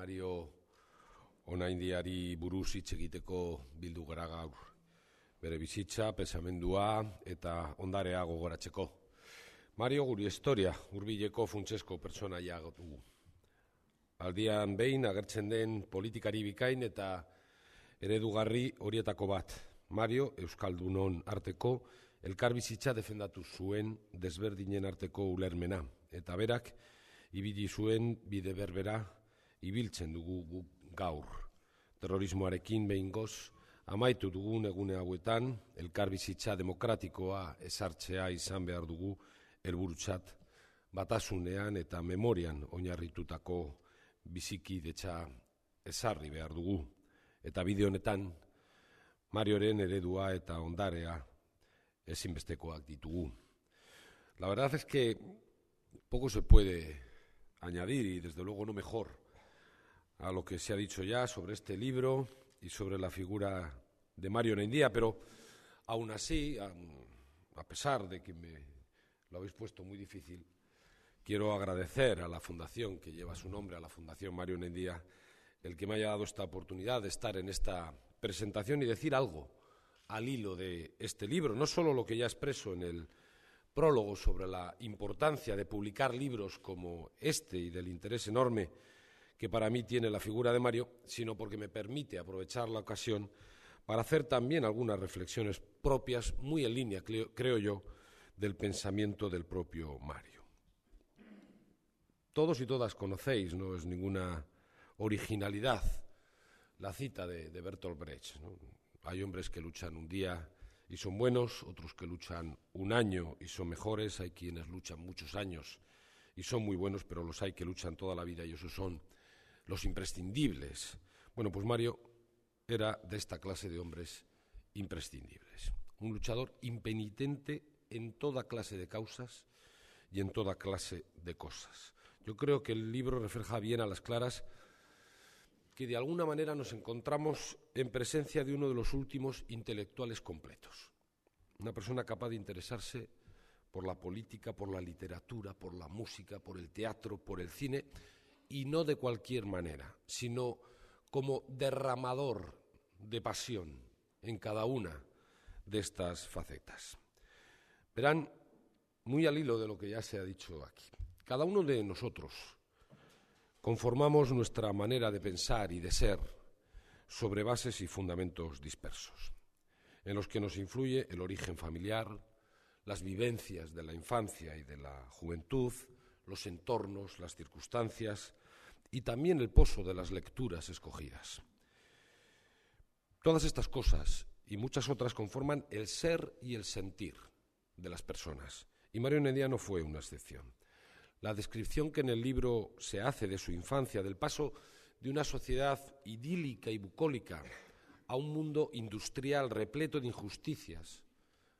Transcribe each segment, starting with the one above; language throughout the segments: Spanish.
Mario Onaindiari buruz hitz egiteko bildu gara gaur. Bere bizitza, pesamendua eta ondarea gogoratzeko. Mario guri historia, hurbileko funtsesko pertsonaia dugu. Aldian behin agertzen den politikari bikain eta eredugarri horietako bat. Mario Euskaldunon arteko elkarbizitza defendatu zuen desberdinen arteko ulermena eta berak ibili zuen bide berbera ibiltzen dugu guk gaur. Terrorismoarekin behin amaitu dugun egune hauetan, elkarbizitza demokratikoa esartzea izan behar dugu, elburutsat batasunean eta memorian oinarritutako biziki detxa esarri behar dugu. Eta bide honetan, Marioren eredua eta ondarea ezinbestekoak ditugu. La verdad es que poco se puede añadir, y desde luego no mejor, a lo que se ha dicho ya sobre este libro y sobre la figura de Mario Nendía, pero aún así, a, pesar de que me lo habéis puesto muy difícil, quiero agradecer a la fundación que lleva su nombre, a la Fundación Mario Nendía, el que me haya dado esta oportunidad de estar en esta presentación y decir algo al hilo de este libro, no solo lo que ya expreso en el prólogo sobre la importancia de publicar libros como este y del interés enorme que para mí tiene la figura de Mario, sino porque me permite aprovechar la ocasión para hacer también algunas reflexiones propias, muy en línea, creo yo, del pensamiento del propio Mario. Todos y todas conocéis, no es ninguna originalidad, la cita de, Bertolt Brecht. Hay hombres que luchan un día y son buenos, otros que luchan un año y son mejores, hay quienes luchan muchos años y son muy buenos, pero los hay que luchan toda la vida y esos son los imprescindibles. Bueno, pues Mario era de esta clase de hombres imprescindibles. Un luchador impenitente en toda clase de causas y en toda clase de cosas. Yo creo que el libro refleja bien a las claras que de alguna manera nos encontramos en presencia de uno de los últimos intelectuales completos. Una persona capaz de interesarse por la política, por la literatura, por la música, por el teatro, por el cine y no de cualquier manera, sino como derramador de pasión en cada una de estas facetas. Verán, muy al hilo de lo que ya se ha dicho aquí, cada uno de nosotros conformamos nuestra manera de pensar y de ser sobre bases y fundamentos dispersos, en los que nos influye el origen familiar, las vivencias de la infancia y de la juventud, los entornos, las circunstancias, y también el pozo de las lecturas escogidas. Todas estas cosas y muchas otras conforman el ser y el sentir de las personas, y Mario Nedia no fue una excepción. La descripción que en el libro se hace de su infancia, del paso de una sociedad idílica y bucólica a un mundo industrial repleto de injusticias,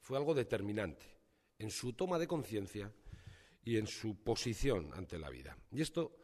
fue algo determinante en su toma de conciencia y en su posición ante la vida. Y esto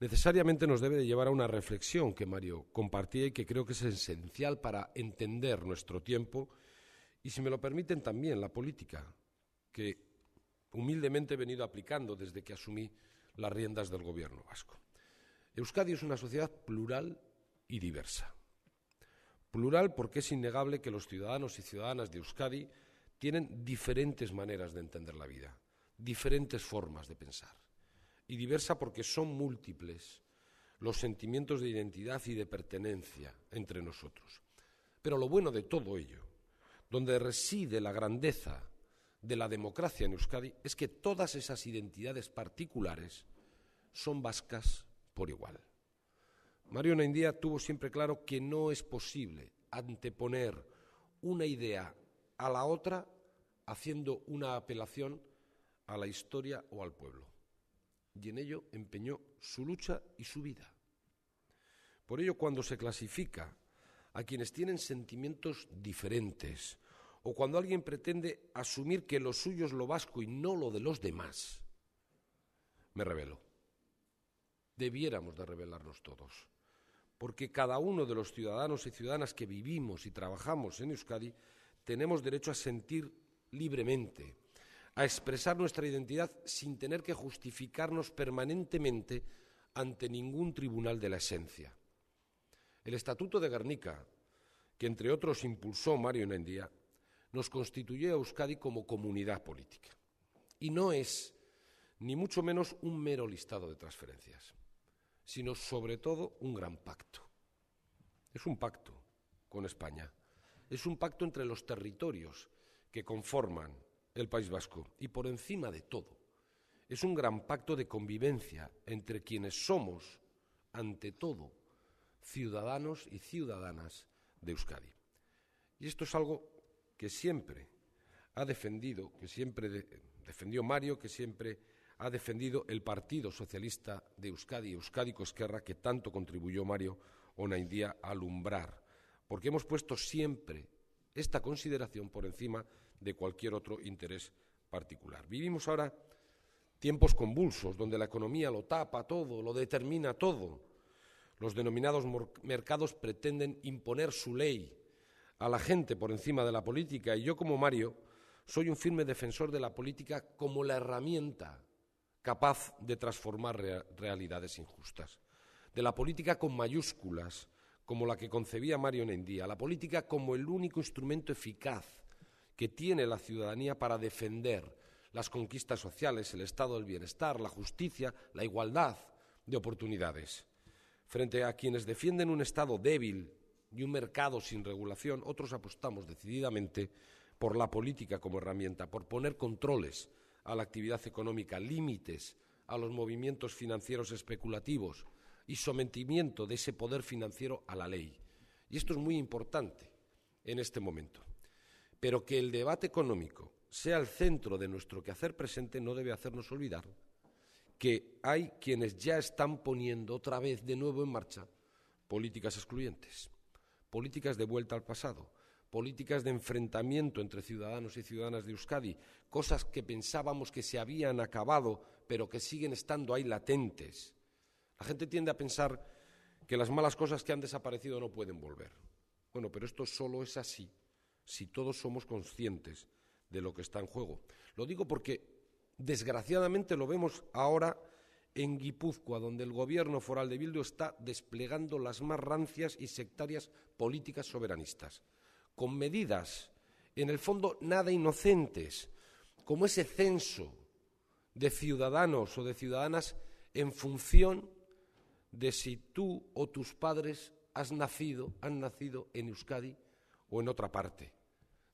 necesariamente nos debe de llevar a una reflexión que Mario compartía y que creo que es esencial para entender nuestro tiempo y, si me lo permiten, también la política, que humildemente he venido aplicando desde que asumí las riendas del gobierno vasco. Euskadi es una sociedad plural y diversa. Plural porque es innegable que los ciudadanos y ciudadanas de Euskadi tienen diferentes maneras de entender la vida, diferentes formas de pensar y diversa porque son múltiples los sentimientos de identidad y de pertenencia entre nosotros. Pero lo bueno de todo ello, donde reside la grandeza de la democracia en Euskadi, es que todas esas identidades particulares son vascas por igual. Mario Naindía tuvo siempre claro que no es posible anteponer una idea a la otra haciendo una apelación a la historia o al pueblo y en ello empeñó su lucha y su vida. Por ello, cuando se clasifica a quienes tienen sentimientos diferentes, o cuando alguien pretende asumir que lo suyo es lo vasco y no lo de los demás, me revelo. Debiéramos de revelarnos todos, porque cada uno de los ciudadanos y ciudadanas que vivimos y trabajamos en Euskadi tenemos derecho a sentir libremente a expresar nuestra identidad sin tener que justificarnos permanentemente ante ningún tribunal de la esencia. El Estatuto de Guernica, que entre otros impulsó Mario Nendía, nos constituyó a Euskadi como comunidad política. Y no es, ni mucho menos, un mero listado de transferencias, sino sobre todo un gran pacto. Es un pacto con España. Es un pacto entre los territorios que conforman el País Vasco y por encima de todo es un gran pacto de convivencia entre quienes somos, ante todo, ciudadanos y ciudadanas de Euskadi. Y esto es algo que siempre ha defendido, que siempre defendió Mario, que siempre ha defendido el Partido Socialista de Euskadi, Euskadi Cosquerra, que tanto contribuyó Mario Onaindía a alumbrar, porque hemos puesto siempre esta consideración por encima de cualquier otro interés particular. Vivimos ahora tiempos convulsos, donde la economía lo tapa todo, lo determina todo. Los denominados mercados pretenden imponer su ley a la gente por encima de la política y yo como Mario soy un firme defensor de la política como la herramienta capaz de transformar realidades injustas, de la política con mayúsculas, como la que concebía Mario Nendía. la política como el único instrumento eficaz que tiene la ciudadanía para defender las conquistas sociales, el estado del bienestar, la justicia, la igualdad de oportunidades. Frente a quienes defienden un estado débil y un mercado sin regulación, otros apostamos decididamente por la política como herramienta, por poner controles a la actividad económica, límites a los movimientos financieros especulativos, y sometimiento de ese poder financiero a la ley. Y esto es muy importante en este momento. Pero que el debate económico sea el centro de nuestro quehacer presente no debe hacernos olvidar que hay quienes ya están poniendo otra vez de nuevo en marcha políticas excluyentes, políticas de vuelta al pasado, políticas de enfrentamiento entre ciudadanos y ciudadanas de Euskadi, cosas que pensábamos que se habían acabado, pero que siguen estando ahí latentes la gente tiende a pensar que las malas cosas que han desaparecido no pueden volver. Bueno, pero esto solo es así si todos somos conscientes de lo que está en juego. Lo digo porque, desgraciadamente, lo vemos ahora en Guipúzcoa, donde el gobierno foral de Bildu está desplegando las más rancias y sectarias políticas soberanistas, con medidas, en el fondo, nada inocentes, como ese censo de ciudadanos o de ciudadanas en función de si tú o tus padres has nacido, han nacido en Euskadi o en otra parte,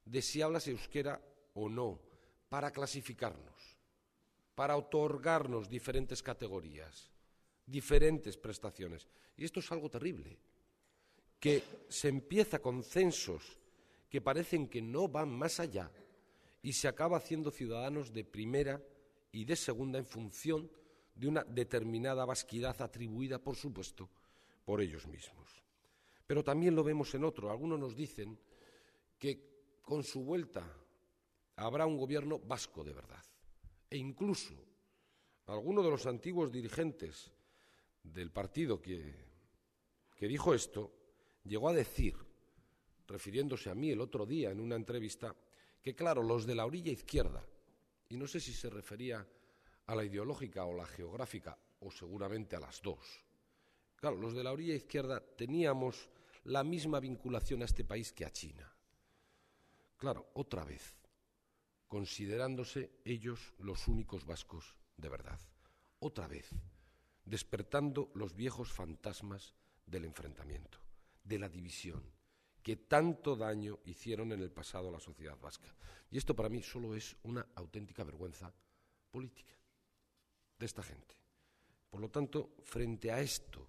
de si hablas euskera o no, para clasificarnos, para otorgarnos diferentes categorías, diferentes prestaciones. Y esto es algo terrible, que se empieza con censos que parecen que no van más allá y se acaba haciendo ciudadanos de primera y de segunda en función de una determinada vasquidad atribuida, por supuesto, por ellos mismos. Pero también lo vemos en otro. Algunos nos dicen que con su vuelta habrá un gobierno vasco de verdad. E incluso alguno de los antiguos dirigentes del partido que, que dijo esto llegó a decir, refiriéndose a mí el otro día en una entrevista, que claro, los de la orilla izquierda, y no sé si se refería a la ideológica o la geográfica, o seguramente a las dos. Claro, los de la orilla izquierda teníamos la misma vinculación a este país que a China. Claro, otra vez, considerándose ellos los únicos vascos de verdad. Otra vez, despertando los viejos fantasmas del enfrentamiento, de la división, que tanto daño hicieron en el pasado a la sociedad vasca. Y esto para mí solo es una auténtica vergüenza política de esta gente. Por lo tanto, frente a esto,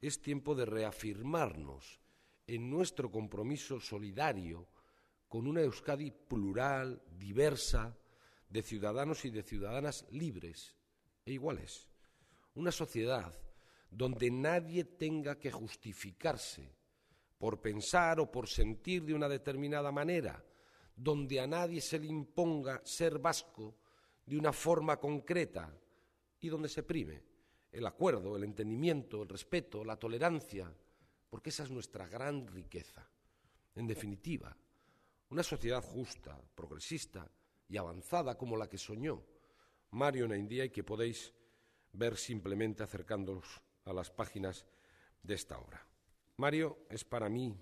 es tiempo de reafirmarnos en nuestro compromiso solidario con una Euskadi plural, diversa, de ciudadanos y de ciudadanas libres e iguales. Una sociedad donde nadie tenga que justificarse por pensar o por sentir de una determinada manera, donde a nadie se le imponga ser vasco de una forma concreta, y donde se prime el acuerdo, el entendimiento, el respeto, la tolerancia, porque esa es nuestra gran riqueza. En definitiva, una sociedad justa, progresista y avanzada como la que soñó Mario India y que podéis ver simplemente acercándoos a las páginas de esta obra. Mario es para mí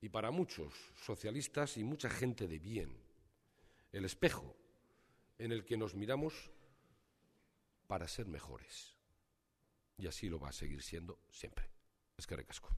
y para muchos socialistas y mucha gente de bien el espejo en el que nos miramos para ser mejores. Y así lo va a seguir siendo siempre. Es que recasco.